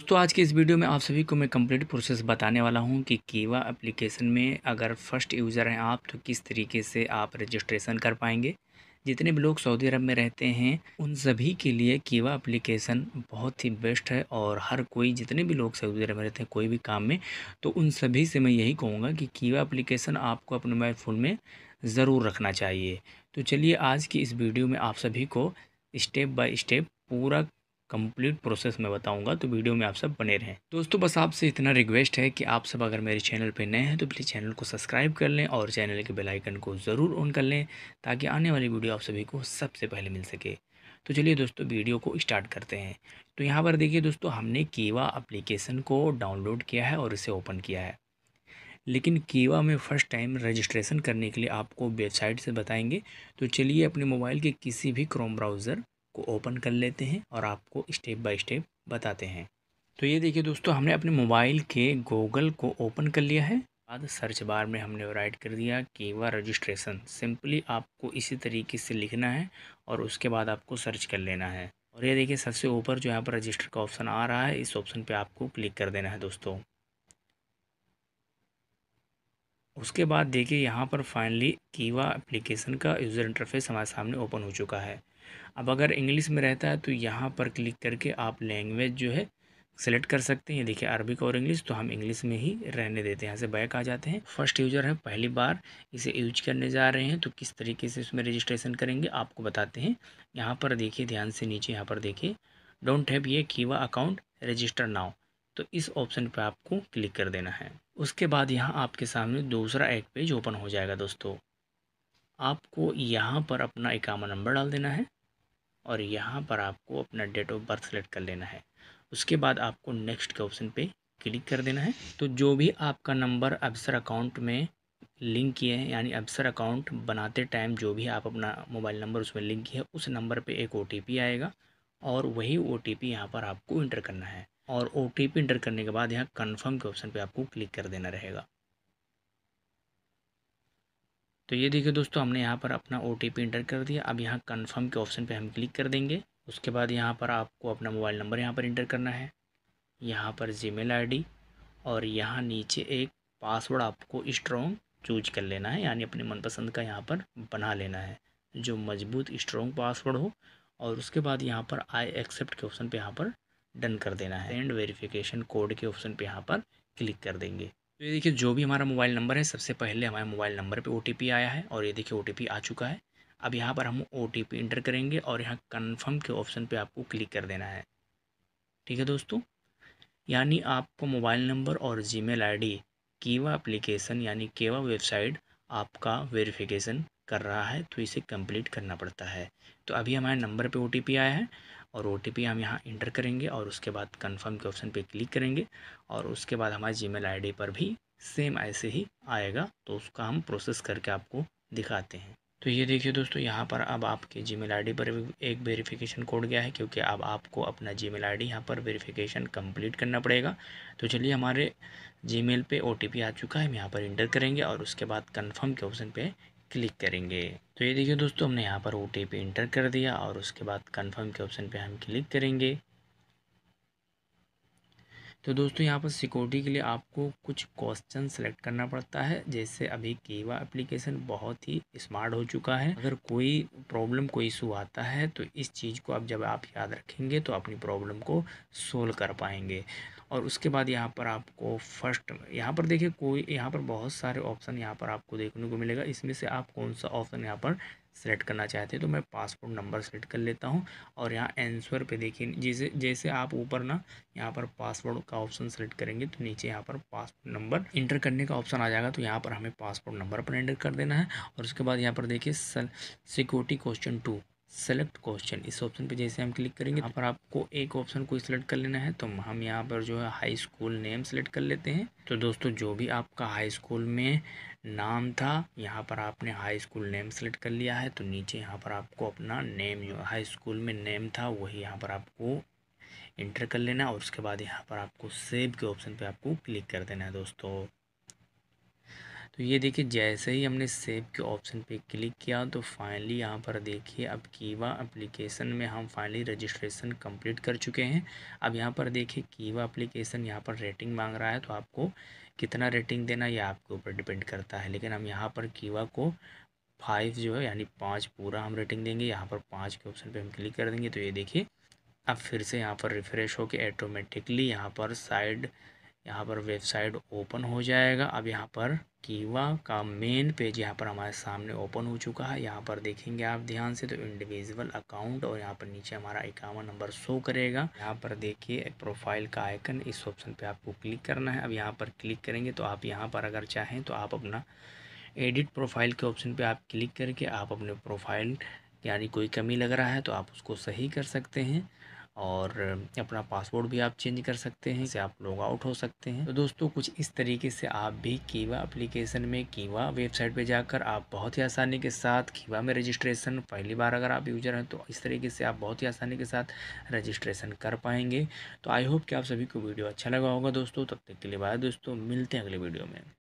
दोस्तों आज के इस वीडियो में आप सभी को मैं कंप्लीट प्रोसेस बताने वाला हूं कि कीवा एप्लीकेशन में अगर फर्स्ट यूज़र हैं आप तो किस तरीके से आप रजिस्ट्रेशन कर पाएंगे जितने भी लोग सऊदी अरब में रहते हैं उन सभी के लिए कीवा एप्लीकेशन बहुत ही बेस्ट है और हर कोई जितने भी लोग सऊदी अरब में रहते हैं कोई भी काम में तो उन सभी से मैं यही कहूँगा कि कीवा एप्लीकेशन आपको अपने मोबाइल फ़ोन में ज़रूर रखना चाहिए तो चलिए आज की इस वीडियो में आप सभी को स्टेप बाय स्टेप पूरा कंप्लीट प्रोसेस मैं बताऊंगा तो वीडियो में आप सब बने रहें दोस्तों बस आपसे इतना रिक्वेस्ट है कि आप सब अगर मेरे चैनल पर नए हैं तो प्लीज़ चैनल को सब्सक्राइब कर लें और चैनल के बेल आइकन को ज़रूर ऑन कर लें ताकि आने वाली वीडियो आप सभी को सबसे पहले मिल सके तो चलिए दोस्तों वीडियो को स्टार्ट करते हैं तो यहाँ पर देखिए दोस्तों हमने कीवा अप्लीकेशन को डाउनलोड किया है और इसे ओपन किया है लेकिन कीवा में फ़र्स्ट टाइम रजिस्ट्रेशन करने के लिए आपको वेबसाइट से बताएंगे तो चलिए अपने मोबाइल के किसी भी क्रोम ब्राउज़र को ओपन कर लेते हैं और आपको स्टेप बाय स्टेप बताते हैं तो ये देखिए दोस्तों हमने अपने मोबाइल के गूगल को ओपन कर लिया है बाद सर्च बार में हमने राइट कर दिया कीवा रजिस्ट्रेशन सिंपली आपको इसी तरीके से लिखना है और उसके बाद आपको सर्च कर लेना है और ये देखिए सबसे ऊपर जो यहाँ पर रजिस्टर का ऑप्शन आ रहा है इस ऑप्शन पर आपको क्लिक कर देना है दोस्तों उसके बाद देखिए यहाँ पर फाइनली कीवा एप्लीकेशन का यूज़र इंटरफेस हमारे सामने ओपन हो चुका है अब अगर इंग्लिश में रहता है तो यहाँ पर क्लिक करके आप लैंग्वेज जो है सेलेक्ट कर सकते हैं देखिए अरबिक और इंग्लिश तो हम इंग्लिश में ही रहने देते हैं यहाँ से बैक आ जाते हैं फर्स्ट यूज़र हैं पहली बार इसे यूज करने जा रहे हैं तो किस तरीके से इसमें रजिस्ट्रेशन करेंगे आपको बताते हैं यहाँ पर देखिए ध्यान से नीचे यहाँ पर देखिए डोंट हैव ये कीवा अकाउंट रजिस्टर नाउ तो इस ऑप्शन पर आपको क्लिक कर देना है उसके बाद यहाँ आपके सामने दूसरा एक पेज ओपन हो जाएगा दोस्तों आपको यहाँ पर अपना इकामा नंबर डाल देना है और यहाँ पर आपको अपना डेट ऑफ बर्थ सेलेक्ट कर लेना है उसके बाद आपको नेक्स्ट के ऑप्शन पे क्लिक कर देना है तो जो भी आपका नंबर अब्सर अकाउंट में लिंक किए हैं यानी अबसर अकाउंट बनाते टाइम जो भी आप अपना मोबाइल नंबर उसमें लिंक किया है उस नंबर पे एक ओ आएगा और वही ओ टी पी यहाँ पर आपको इंटर करना है और ओ टी पी इंटर करने के बाद यहाँ कन्फर्म के ऑप्शन पर आपको क्लिक कर देना रहेगा तो ये देखिए दोस्तों हमने यहाँ पर अपना ओ इंटर कर दिया अब यहाँ कन्फर्म के ऑप्शन पर हम क्लिक कर देंगे उसके बाद यहाँ पर आपको अपना मोबाइल नंबर यहाँ पर इंटर करना है यहाँ पर जी मेल और यहाँ नीचे एक पासवर्ड आपको स्ट्रॉन्ग चूज कर लेना है यानी अपने मनपसंद का यहाँ पर बना लेना है जो मजबूत स्ट्रॉन्ग पासवर्ड हो और उसके बाद यहाँ पर आई एक्सेप्ट के ऑप्शन पे यहाँ पर डन कर देना है एंड वेरिफिकेशन कोड के ऑप्शन पे यहाँ पर क्लिक कर देंगे तो ये देखिए जो भी हमारा मोबाइल नंबर है सबसे पहले हमारे मोबाइल नंबर पे ओ आया है और ये देखिए ओ आ चुका है अब यहाँ पर हम ओ इंटर करेंगे और यहाँ कन्फर्म के ऑप्शन पे आपको क्लिक कर देना है ठीक है दोस्तों यानी आपको मोबाइल नंबर और जी मेल कीवा अप्लीकेशन यानी केवा वेबसाइट आपका वेरिफिकेशन कर रहा है तो इसे कंप्लीट करना पड़ता है तो अभी हमारे नंबर पे ओ आया है और ओ हम यहाँ इंटर करेंगे और उसके बाद कन्फर्म के ऑप्शन पर क्लिक करेंगे और उसके बाद हमारे जी मेल पर भी सेम ऐसे ही आएगा तो उसका हम प्रोसेस करके आपको दिखाते हैं तो ये देखिए दोस्तों यहाँ पर अब आपके जी मेल पर एक वेरिफिकेशन कोड गया है क्योंकि अब आपको अपना जी मेल आई डी यहाँ पर वेरिफिकेशन कंप्लीट करना पड़ेगा तो चलिए हमारे जी मेल पर ओ आ चुका है हम यहाँ पर इंटर करेंगे और उसके बाद कन्फर्म के ऑप्शन पे क्लिक करेंगे तो ये देखिए दोस्तों हमने यहाँ पर ओ टी पी एंटर कर दिया और उसके बाद कन्फर्म के ऑप्शन पे हम क्लिक करेंगे तो दोस्तों यहाँ पर सिक्योरिटी के लिए आपको कुछ क्वेश्चन सेलेक्ट करना पड़ता है जैसे अभी कीवा एप्लीकेशन बहुत ही स्मार्ट हो चुका है अगर कोई प्रॉब्लम कोई इशू आता है तो इस चीज़ को आप जब आप याद रखेंगे तो अपनी प्रॉब्लम को सोल्व कर पाएंगे और उसके बाद यहाँ पर आपको फर्स्ट यहाँ पर देखिए कोई यहाँ पर बहुत सारे ऑप्शन यहाँ पर आपको देखने को मिलेगा इसमें से आप कौन सा ऑप्शन यहाँ पर सेलेक्ट करना चाहते हैं तो मैं पासपोर्ट नंबर सेलेक्ट कर लेता हूँ और यहाँ एंसर पे देखिए जैसे जैसे आप ऊपर ना यहाँ पर पासपोर्ट का ऑप्शन सेलेक्ट करेंगे तो नीचे यहाँ पर पासपोर्ट नंबर इंटर करने का ऑप्शन आ जाएगा तो यहाँ पर हमें पासपोर्ट नंबर पर एंटर कर देना है और उसके बाद यहाँ पर देखिए security question two select question इस ऑप्शन पे जैसे हम क्लिक करेंगे यहाँ पर आपको एक ऑप्शन को सिलेक्ट कर लेना है तो हम यहाँ पर जो है हाई स्कूल नेम सेलेक्ट कर लेते हैं तो दोस्तों जो भी आपका हाई स्कूल में नाम था यहाँ पर आपने हाई स्कूल नेम सेलेक्ट कर लिया है तो नीचे यहाँ पर आपको अपना नेम हाई स्कूल में नेम था वही यहाँ पर आपको इंटर कर लेना और उसके बाद यहाँ पर आपको सेव के ऑप्शन पर आपको क्लिक कर देना है दोस्तों तो ये देखिए जैसे ही हमने सेव के ऑप्शन पे क्लिक किया तो फाइनली यहाँ पर देखिए अब कीवा एप्लीकेशन में हम फाइनली रजिस्ट्रेशन कंप्लीट कर चुके हैं अब यहाँ पर देखिए कीवा एप्लीकेशन यहाँ पर रेटिंग मांग रहा है तो आपको कितना रेटिंग देना यह आपके ऊपर डिपेंड करता है लेकिन हम यहाँ पर कीवा को फाइव जो है यानी पाँच पूरा हम रेटिंग देंगे यहाँ पर पाँच के ऑप्शन पर हम क्लिक कर देंगे तो ये देखिए अब फिर से यहाँ पर रिफ़्रेश होकर ऑटोमेटिकली यहाँ पर साइड यहाँ पर वेबसाइट ओपन हो जाएगा अब यहाँ पर कीवा का मेन पेज यहाँ पर हमारे सामने ओपन हो चुका है यहाँ पर देखेंगे आप ध्यान से तो इंडिविजुअल अकाउंट और यहाँ पर नीचे हमारा इक्यावन नंबर शो करेगा यहाँ पर देखिए प्रोफाइल का आइकन इस ऑप्शन पे आपको क्लिक करना है अब यहाँ पर क्लिक करेंगे तो आप यहाँ पर अगर चाहें तो आप अपना एडिट प्रोफाइल के ऑप्शन पर आप क्लिक करके आप अपने प्रोफाइल यानी कोई कमी लग रहा है तो आप उसको सही कर सकते हैं और अपना पासवर्ड भी आप चेंज कर सकते हैं इससे आप लॉग आउट हो सकते हैं तो दोस्तों कुछ इस तरीके से आप भी कीवा एप्लीकेशन में कीवा वेबसाइट पे जाकर आप बहुत ही आसानी के साथ कीवा में रजिस्ट्रेशन पहली बार अगर आप यूजर हैं तो इस तरीके से आप बहुत ही आसानी के साथ रजिस्ट्रेशन कर पाएंगे तो आई होप कि आप सभी को वीडियो अच्छा लगा होगा दोस्तों तब तक के लिए बाय दोस्तों मिलते हैं अगले वीडियो में